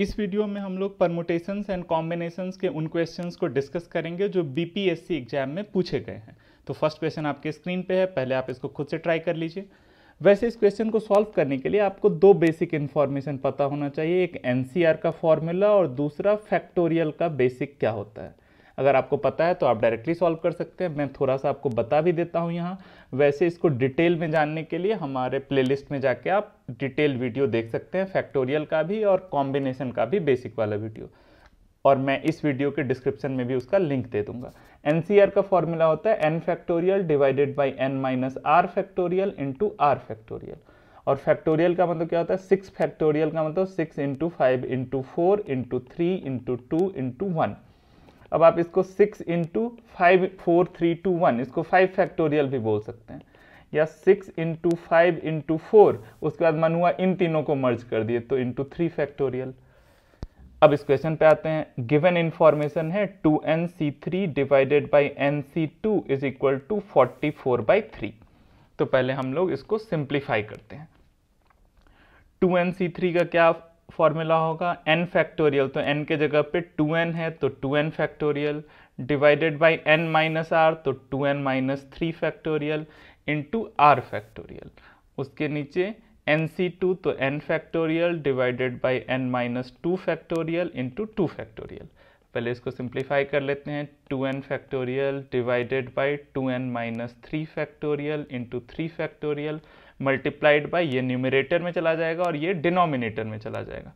इस वीडियो में हम लोग परमोटेशंस एंड कॉम्बिनेशंस के उन क्वेश्चंस को डिस्कस करेंगे जो बीपीएससी एग्जाम में पूछे गए हैं तो फर्स्ट क्वेश्चन आपके स्क्रीन पे है पहले आप इसको खुद से ट्राई कर लीजिए वैसे इस क्वेश्चन को सॉल्व करने के लिए आपको दो बेसिक इन्फॉर्मेशन पता होना चाहिए एक एन का फॉर्मूला और दूसरा फैक्टोरियल का बेसिक क्या होता है अगर आपको पता है तो आप डायरेक्टली सॉल्व कर सकते हैं मैं थोड़ा सा आपको बता भी देता हूँ यहाँ वैसे इसको डिटेल में जानने के लिए हमारे प्लेलिस्ट में जाके आप डिटेल वीडियो देख सकते हैं फैक्टोरियल का भी और कॉम्बिनेशन का भी बेसिक वाला वीडियो और मैं इस वीडियो के डिस्क्रिप्शन में भी उसका लिंक दे दूंगा एन का फॉर्मूला होता है N factorial divided by N minus R factorial into R factorial और फैक्टोरियल का मतलब क्या होता है सिक्स फैक्टोरियल का मतलब six into five into four into three into two into one अब आप इसको six into five four three two one इसको फाइव फैक्टोरियल भी बोल सकते हैं या six into five into four उसके बाद हुआ इन तीनों को मर्ज कर दिए तो इंटू थ्री फैक्टोरियल अब इस क्वेश्चन पे आते हैं गिवन इन्फॉर्मेशन है two N C three divided by N C two is equal to forty four by three तो पहले हम लोग इसको सिंप्लीफाई करते हैं टू एन सी थ्री का क्या फॉर्मूला होगा n फैक्टोरियल तो n के जगह पे 2n है तो 2n factorial divided by n minus R तो 2n minus three factorial into R factorial उसके नीचे एन सी टू तो N factorial divided by N minus two factorial into two factorial पहले इसको सिंप्लीफाई कर लेते हैं two N factorial divided by two N minus three factorial into three factorial multiplied by ये numerator में चला जाएगा और ये डिनोमिनेटर में चला जाएगा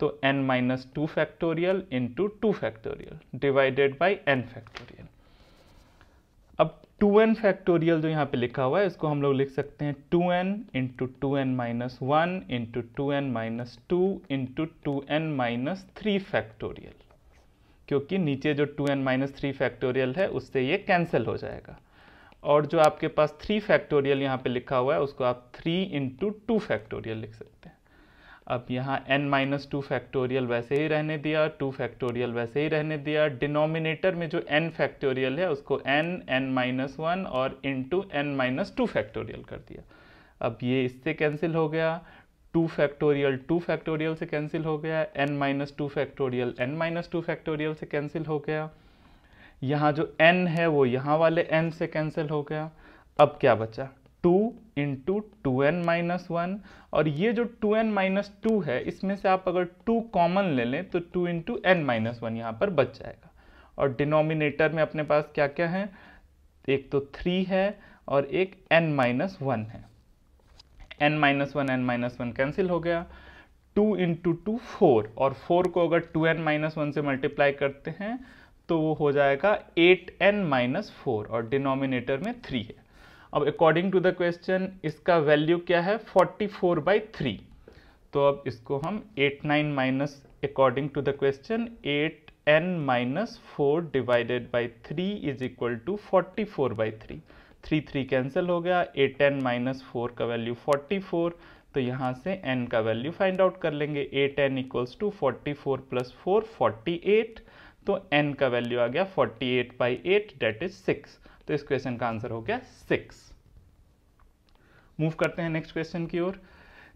तो N minus two factorial into two factorial divided by N factorial अब टू एन फैक्टोरियल जो यहाँ पे लिखा हुआ है इसको हम लोग लिख सकते हैं two N into two N minus one into two N minus two into two N minus three factorial क्योंकि नीचे जो two N minus three factorial है उससे ये कैंसिल हो जाएगा और जो आपके पास थ्री फैक्टोरियल यहाँ पे लिखा हुआ है उसको आप थ्री इंटू टू फैक्टोरियल लिख सकते हैं अब यहाँ एन माइनस टू फैक्टोरियल वैसे ही रहने दिया टू फैक्टोरियल वैसे ही रहने दिया डिनोमिनेटर में जो एन फैक्टोरियल है उसको एन एन माइनस वन और into N minus two factorial कर दिया अब ये इससे कैंसिल हो गया टू फैक्टोरियल टू फैक्टोरियल से कैंसिल हो गया N minus two factorial N minus two factorial से कैंसिल हो गया यहाँ जो एन है वो यहाँ वाले एन से कैंसिल हो गया अब क्या बचा two into two N minus one और ये जो टू एन माइनस टू है इसमें से आप अगर टू कॉमन ले लें तो two into N minus one यहाँ पर बच जाएगा और डिनोमिनेटर में अपने पास क्या क्या है एक तो थ्री है और एक एन माइनस वन है N minus one N minus one cancel हो गया टू इंटू टू फोर और फोर को अगर टू एन माइनस वन से मल्टीप्लाई करते हैं तो वो हो जाएगा एट एन माइनस फोर और डिनोमिनेटर में थ्री है अब अकॉर्डिंग टू द क्वेश्चन इसका वैल्यू क्या है फोर्टी फोर बाई थ्री तो अब इसको हम eight nine minus according to the question eight N minus four divided by three is equal to forty four by three three three cancel हो गया a ten minus four का value forty four तो यहाँ से n का value find out कर लेंगे a ten equals to forty four plus four forty eight तो n का वैल्यू आ गया forty eight by eight that is six तो इस क्वेश्चन का आंसर हो गया सिक्स मूव करते हैं नेक्स्ट क्वेश्चन की ओर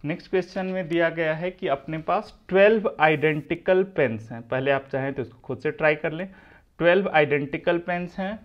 नेक्स्ट क्वेश्चन में दिया गया है कि अपने पास ट्वेल्व आइडेंटिकल पेन्स हैं पहले आप चाहें तो इसको खुद से ट्राई कर लें ट्वेल्व आइडेंटिकल पेन्स हैं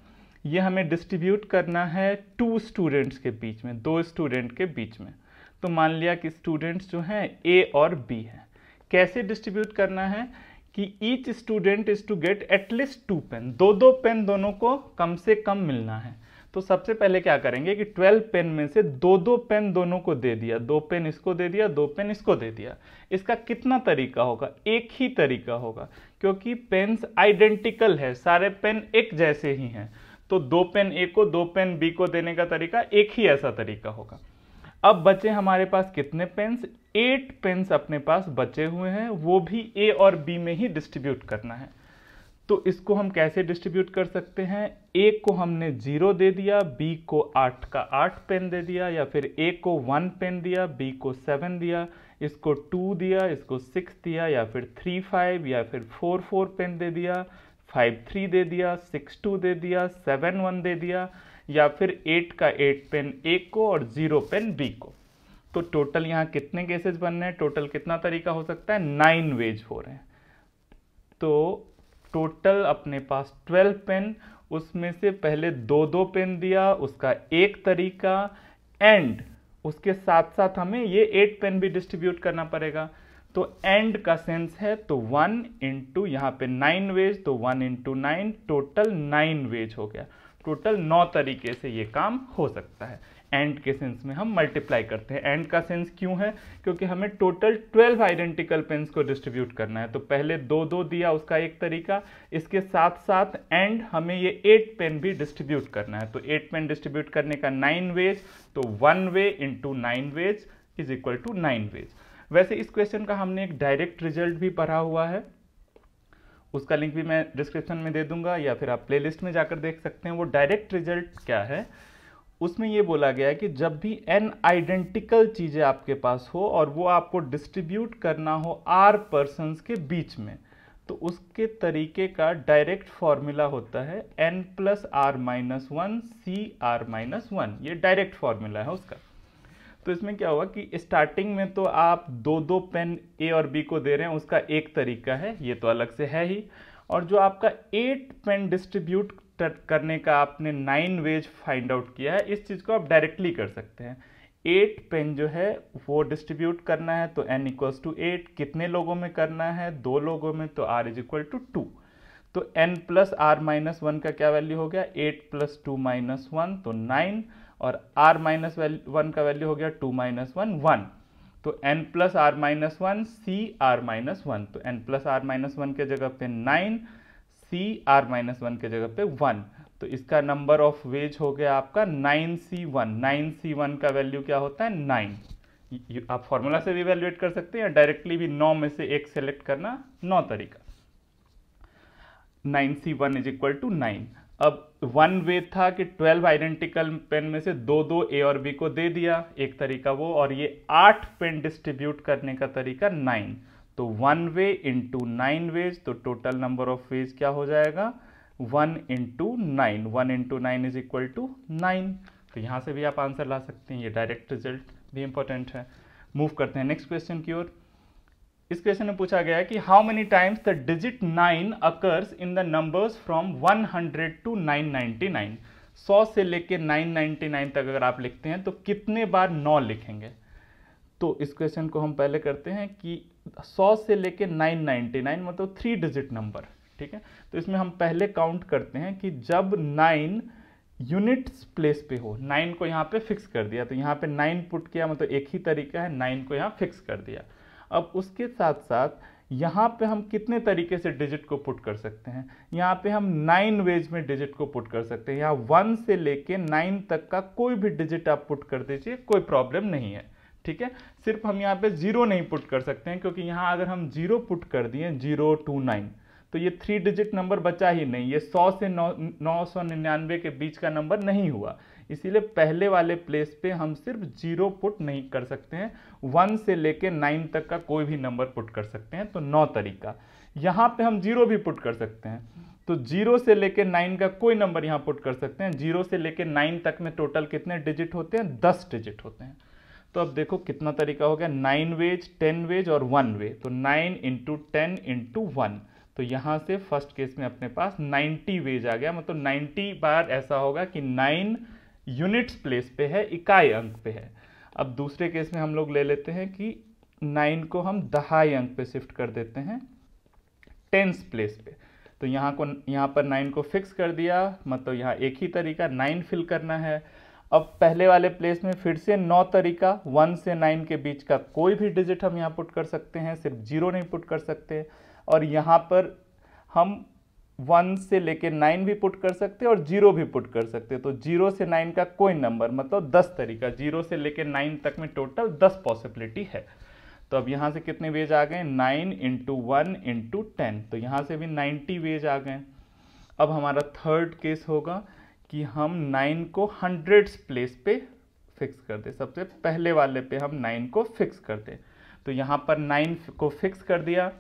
ये हमें डिस्ट्रीब्यूट करना है टू स्टूडेंट्स के बीच में दो स्टूडेंट के बीच में तो मान लिया कि स्टूडेंट्स जो हैं ए और बी हैं कैसे डिस्ट्रीब्यूट करना है कि each student is to get at least two pen दो दो पेन दोनों को कम से कम मिलना है तो सबसे पहले क्या करेंगे कि 12 पेन में से दो दो पेन दोनों को दे दिया दो पेन इसको दे दिया दो पेन इसको दे दिया इसका कितना तरीका होगा एक ही तरीका होगा क्योंकि पेन्स आइडेंटिकल है सारे पेन एक जैसे ही हैं तो दो पेन ए को दो पेन बी को देने का तरीका एक ही ऐसा तरीका होगा अब बचे हमारे पास कितने पेन्स एट पेन्स अपने पास बचे हुए हैं वो भी ए और बी में ही डिस्ट्रीब्यूट करना है तो इसको हम कैसे डिस्ट्रीब्यूट कर सकते हैं ए को हमने जीरो दे दिया बी को आठ का आठ पेन दे दिया या फिर ए को वन पेन दिया बी को सेवन दिया इसको टू दिया इसको सिक्स दिया या फिर थ्री फाइव या फिर फोर फोर पेन दे दिया फाइव थ्री दे दिया सिक्स टू दे दिया सेवन वन दे दिया या फिर एट का एट पेन ए को और ज़ीरो पेन बी को तो टोटल यहाँ कितने केसेस बन रहे हैं टोटल कितना तरीका हो सकता है नाइन वेज हो रहे हैं तो टोटल अपने पास ट्वेल्व पेन उसमें से पहले दो दो पेन दिया उसका एक तरीका एंड उसके साथ साथ हमें ये एट पेन भी डिस्ट्रीब्यूट करना पड़ेगा तो एंड का सेंस है तो वन इंटू यहाँ पे नाइन वेज तो one into nine total nine ways हो गया टोटल नौ तरीके से ये काम हो सकता है एंड के सेंस में हम मल्टीप्लाई करते हैं एंड का सेंस क्यों है क्योंकि हमें टोटल ट्वेल्व आइडेंटिकल पेंस को डिस्ट्रीब्यूट करना है तो पहले दो दो दिया उसका एक तरीका इसके साथ साथ एंड हमें ये एट पेन भी डिस्ट्रीब्यूट करना है तो एट पेन डिस्ट्रीब्यूट करने का नाइन वेज तो one way into nine ways is equal to nine ways वैसे इस क्वेश्चन का हमने एक डायरेक्ट रिजल्ट भी पढ़ा हुआ है उसका लिंक भी मैं डिस्क्रिप्शन में दे दूंगा या फिर आप प्लेलिस्ट में जाकर देख सकते हैं वो डायरेक्ट रिजल्ट क्या है उसमें ये बोला गया है कि जब भी एन आइडेंटिकल चीज़ें आपके पास हो और वो आपको डिस्ट्रीब्यूट करना हो आर पर्सनस के बीच में तो उसके तरीके का डायरेक्ट फॉर्मूला होता है N plus R minus one C R minus one ये डायरेक्ट फॉर्मूला है उसका तो इसमें क्या हुआ कि स्टार्टिंग में तो आप दो दो पेन ए और बी को दे रहे हैं उसका एक तरीका है ये तो अलग से है ही और जो आपका एट पेन डिस्ट्रीब्यूट करने का आपने नाइन वेज फाइंड आउट किया है इस चीज़ को आप डायरेक्टली कर सकते हैं एट पेन जो है वो डिस्ट्रीब्यूट करना है तो एन इक्वल्स टू एट कितने लोगों में करना है दो लोगों में तो R is equal to two तो N plus R minus one का क्या वैल्यू हो गया eight plus two minus one तो नाइन और r माइनस वन का वैल्यू हो गया टू माइनस वन वन तो n plus R minus one C R minus one तो n plus R minus one के जगह पे nine C R minus one के जगह पे वन तो इसका नंबर ऑफ वेज हो गया आपका nine C one nine C one का वैल्यू क्या होता है नाइन आप फॉर्मूला से भी वैल्यूएट कर सकते हैं या डायरेक्टली भी नौ में से एक सेलेक्ट करना नौ तरीका nine C one is equal to nine अब वन वे था कि ट्वेल्व आइडेंटिकल पेन में से दो दो ए और बी को दे दिया एक तरीका वो और ये आठ पेन डिस्ट्रीब्यूट करने का तरीका नाइन तो one way into nine ways तो टोटल नंबर ऑफ वेज क्या हो जाएगा one into nine one into nine is equal to nine तो यहाँ से भी आप आंसर ला सकते हैं ये डायरेक्ट रिजल्ट भी इंपॉर्टेंट है मूव करते हैं नेक्स्ट क्वेश्चन की ओर इस क्वेश्चन में पूछा गया है कि how many times the digit nine occurs in the numbers from 100 to 999 100 से लेके 999 तक अगर आप लिखते हैं तो कितने बार 9 लिखेंगे तो इस क्वेश्चन को हम पहले करते हैं कि 100 से लेके 999 मतलब थ्री डिजिट नंबर ठीक है तो इसमें हम पहले काउंट करते हैं कि जब नाइन यूनिट्स प्लेस पे हो नाइन को यहाँ पे फिक्स कर दिया तो यहाँ पे नाइन पुट किया मतलब एक ही तरीका है नाइन को यहाँ फिक्स कर दिया अब उसके साथ साथ यहाँ पे हम कितने तरीके से डिजिट को पुट कर सकते हैं यहाँ पे हम नाइन वेज में डिजिट को पुट कर सकते हैं यहाँ वन से लेके नाइन तक का कोई भी डिजिट आप पुट कर दीजिए कोई प्रॉब्लम नहीं है ठीक है सिर्फ हम यहाँ पे जीरो नहीं पुट कर सकते हैं क्योंकि यहाँ अगर हम जीरो पुट कर दिए जीरो टू नाइन तो ये थ्री डिजिट नंबर बचा ही नहीं ये सौ से नौ नौ सौ निन्यानवे के बीच का नंबर नहीं हुआ इसीलिए पहले वाले प्लेस पे हम सिर्फ जीरो पुट नहीं कर सकते हैं वन से लेके नाइन तक का कोई भी नंबर पुट कर सकते हैं तो नौ तरीका यहाँ पे हम जीरो भी पुट कर सकते हैं तो जीरो से लेके नाइन का कोई नंबर यहाँ पुट कर सकते हैं जीरो से लेके नाइन तक में टोटल कितने डिजिट होते हैं दस डिजिट होते हैं तो अब देखो कितना तरीका हो गया नाइन वेज टेन वेज और वन वे तो nine into ten into one तो यहाँ से फर्स्ट केस में अपने पास नाइन्टी वेज आ गया मतलब नाइन्टी बार ऐसा होगा कि 9 यूनिट्स प्लेस पे है इकाई अंक पे है अब दूसरे केस में हम लोग ले लेते हैं कि नाइन को हम दहाई अंक पे शिफ्ट कर देते हैं टेंस प्लेस पे तो यहाँ को यहाँ पर नाइन को फिक्स कर दिया मतलब यहाँ एक ही तरीका नाइन फिल करना है अब पहले वाले प्लेस में फिर से नौ तरीका वन से नाइन के बीच का कोई भी डिजिट हम यहाँ पुट कर सकते हैं सिर्फ जीरो नहीं पुट कर सकते और यहाँ पर हम वन से लेके नाइन भी पुट कर सकते और जीरो भी पुट कर सकते तो जीरो से नाइन का कोई नंबर मतलब दस तरीका जीरो से लेके नाइन तक में टोटल दस पॉसिबिलिटी है तो अब यहाँ से कितने वेज आ गए nine into one into ten तो यहाँ से भी नाइन्टी वेज आ गए अब हमारा थर्ड केस होगा कि हम नाइन को हंड्रेड्स प्लेस पे फिक्स कर दें सबसे पहले वाले पे हम नाइन को फिक्स कर दें तो यहाँ पर नाइन को फिक्स कर दिया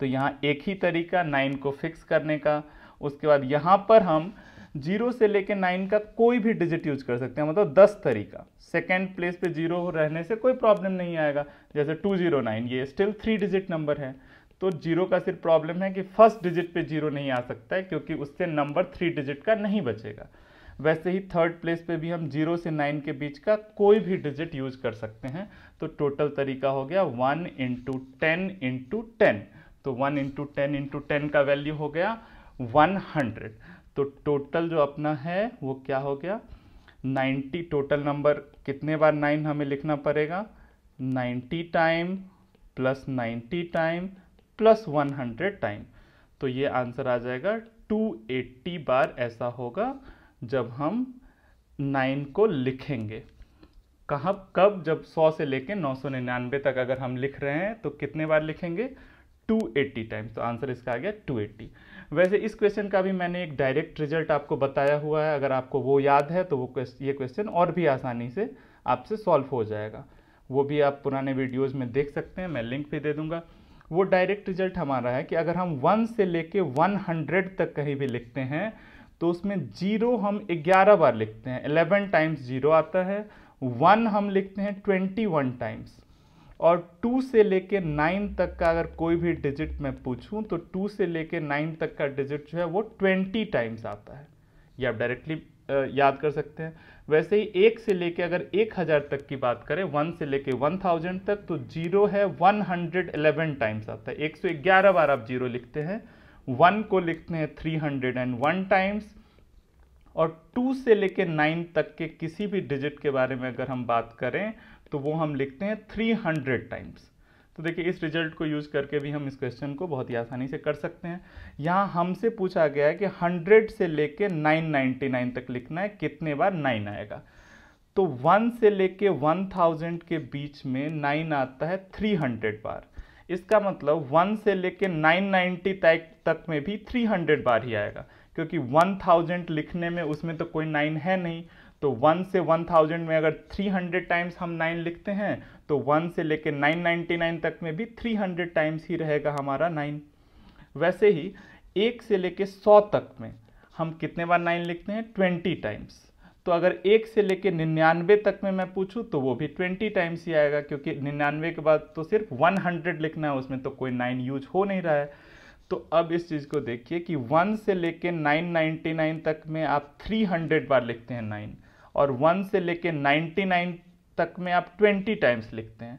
तो यहाँ एक ही तरीका नाइन को फिक्स करने का उसके बाद यहाँ पर हम जीरो से लेकर नाइन का कोई भी डिजिट यूज कर सकते हैं मतलब दस तरीका सेकेंड प्लेस पे जीरो रहने से कोई प्रॉब्लम नहीं आएगा जैसे टू जीरो नाइन ये स्टिल थ्री डिजिट नंबर है तो जीरो का सिर्फ प्रॉब्लम है कि फर्स्ट डिजिट पे जीरो नहीं आ सकता है क्योंकि उससे नंबर थ्री डिजिट का नहीं बचेगा वैसे ही थर्ड प्लेस पे भी हम जीरो से नाइन के बीच का कोई भी डिजिट यूज कर सकते हैं तो टोटल तरीका हो गया one into ten into ten तो one into ten into ten का वैल्यू हो गया वन हंड्रेड तो टोटल जो अपना है वो क्या हो गया नाइन्टी टोटल नंबर कितने बार नाइन हमें लिखना पड़ेगा ninety time plus ninety time plus one hundred time तो ये आंसर आ जाएगा टू एट्टी बार ऐसा होगा जब हम नाइन को लिखेंगे कहाँ कब जब सौ से लेके नौ सौ निन्यानवे तक अगर हम लिख रहे हैं तो कितने बार लिखेंगे 280 टाइम्स तो आंसर इसका आ गया 280 वैसे इस क्वेश्चन का भी मैंने एक डायरेक्ट रिजल्ट आपको बताया हुआ है अगर आपको वो याद है तो वो ये क्वेश्चन और भी आसानी से आपसे सॉल्व हो जाएगा वो भी आप पुराने वीडियोज़ में देख सकते हैं मैं लिंक भी दे दूँगा वो डायरेक्ट रिजल्ट हमारा है कि अगर हम वन से लेके वन हंड्रेड तक कहीं भी लिखते हैं तो उसमें जीरो हम ग्यारह बार लिखते हैं एलेवन टाइम्स जीरो आता है वन हम लिखते हैं ट्वेंटी वन टाइम्स और टू से लेके नाइन तक का अगर कोई भी डिजिट मैं पूछूं तो टू से लेके नाइन तक का डिजिट जो है वो ट्वेंटी टाइम्स आता है ये आप डायरेक्टली याद कर सकते हैं वैसे ही एक से लेके अगर एक हज़ार तक की बात करें वन से लेके वन थाउजेंड तक तो जीरो है वन हंड्रेड एलेवन टाइम्स आता है एक सौ ग्यारह बार आप जीरो लिखते हैं वन को लिखते हैं three hundred and one times और टू से लेके नाइन तक के किसी भी डिजिट के बारे में अगर हम बात करें तो वो हम लिखते हैं थ्री हंड्रेड टाइम्स तो देखिए इस रिजल्ट को यूज़ करके भी हम इस क्वेश्चन को बहुत ही आसानी से कर सकते हैं यहाँ हमसे पूछा गया है कि 100 से लेके 999 तक लिखना है कितने बार 9 आएगा तो 1 से लेके 1000 के बीच में 9 आता है 300 बार इसका मतलब 1 से लेके 990 तक तक में भी 300 बार ही आएगा क्योंकि 1000 लिखने में उसमें तो कोई नाइन है नहीं तो वन से वन थाउजेंड में अगर थ्री हंड्रेड टाइम्स हम नाइन लिखते हैं तो वन से लेकर नाइन नाइन्टी नाइन तक में भी थ्री हंड्रेड टाइम्स ही रहेगा हमारा नाइन वैसे ही एक से लेकर सौ तक में हम कितने बार नाइन लिखते हैं ट्वेंटी टाइम्स तो अगर एक से लेकर निन्यानवे तक में मैं पूछूँ तो वो भी ट्वेंटी टाइम्स ही आएगा क्योंकि निन्यानवे के बाद तो सिर्फ वन हंड्रेड लिखना है उसमें तो कोई नाइन यूज हो नहीं रहा है तो अब इस चीज़ को देखिए कि वन से लेकर नाइन नाइन्टी नाइन तक में आप थ्री हंड्रेड बार लिखते हैं नाइन और वन से लेके नाइन्टी नाइन तक में आप ट्वेंटी टाइम्स लिखते हैं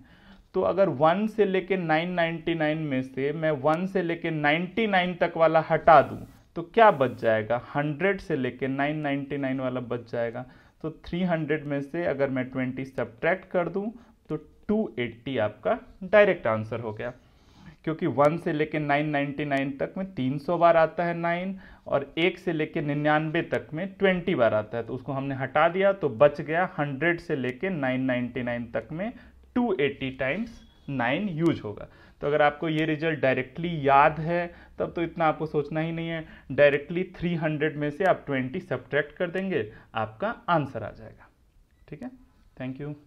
तो अगर वन से लेके नाइन नाइन्टी नाइन में से मैं वन से लेके नाइन्टी नाइन तक वाला हटा दूँ तो क्या बच जाएगा हंड्रेड से लेके नाइन नाइन्टी नाइन वाला बच जाएगा तो थ्री हंड्रेड में से अगर मैं ट्वेंटी सब्ट्रैक्ट कर दूँ तो टू एट्टी आपका डायरेक्ट आंसर हो गया क्योंकि वन से लेकर नाइन नाइन्टी नाइन तक में तीन सौ बार आता है नाइन और एक से लेकर निन्यानवे तक में ट्वेंटी बार आता है तो उसको हमने हटा दिया तो बच गया हंड्रेड से लेकर नाइन नाइन्टी नाइन तक में two eighty times nine use होगा तो अगर आपको ये रिजल्ट डायरेक्टली याद है तब तो इतना आपको सोचना ही नहीं है डायरेक्टली हंड्रेड में से आप ट्वेंटी सब्ट्रैक्ट कर देंगे आपका आंसर आ जाएगा ठीक है थैंक यू